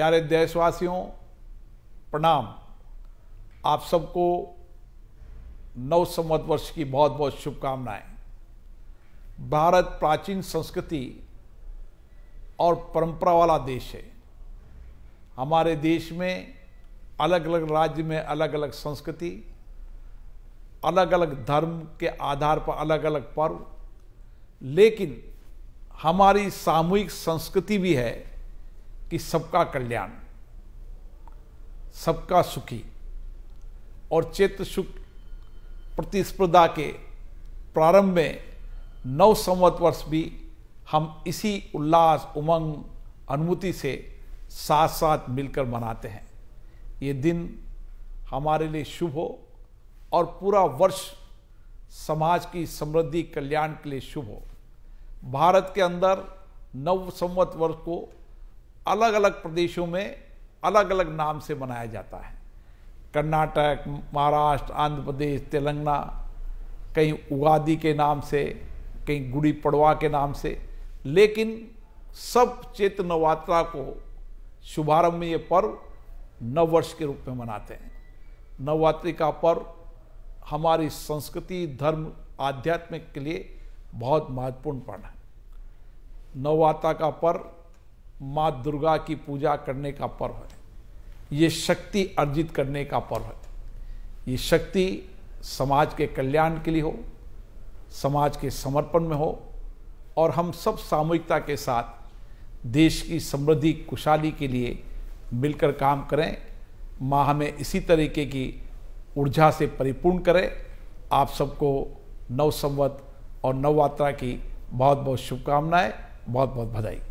प्यारे देशवासियों प्रणाम आप सबको नव संवत वर्ष की बहुत बहुत शुभकामनाएं भारत प्राचीन संस्कृति और परंपरा वाला देश है हमारे देश में अलग अलग राज्य में अलग अलग संस्कृति अलग अलग धर्म के आधार पर अलग अलग पर्व लेकिन हमारी सामूहिक संस्कृति भी है कि सबका कल्याण सबका सुखी और चैत्र सुख प्रतिस्पर्धा के प्रारंभ में नौ संवत वर्ष भी हम इसी उल्लास उमंग अनुभूति से साथ साथ मिलकर मनाते हैं ये दिन हमारे लिए शुभ हो और पूरा वर्ष समाज की समृद्धि कल्याण के लिए शुभ हो भारत के अंदर नव संवत वर्ष को अलग अलग प्रदेशों में अलग अलग नाम से मनाया जाता है कर्नाटक महाराष्ट्र आंध्र प्रदेश तेलंगाना कहीं उगादी के नाम से कहीं गुड़ी पड़वा के नाम से लेकिन सब चेत नवरात्रा को शुभारंभ में ये पर्व नववर्ष के रूप में मनाते हैं नवरात्रि का पर्व हमारी संस्कृति धर्म आध्यात्मिक के लिए बहुत महत्वपूर्ण पर्व है नवरात्रा का पर्व माँ दुर्गा की पूजा करने का पर्व है ये शक्ति अर्जित करने का पर्व है ये शक्ति समाज के कल्याण के लिए हो समाज के समर्पण में हो और हम सब सामूहिकता के साथ देश की समृद्धि खुशहाली के लिए मिलकर काम करें माँ हमें इसी तरीके की ऊर्जा से परिपूर्ण करें आप सबको नव संवत और नववात्रा की बहुत बहुत शुभकामनाएं बहुत बहुत बधाई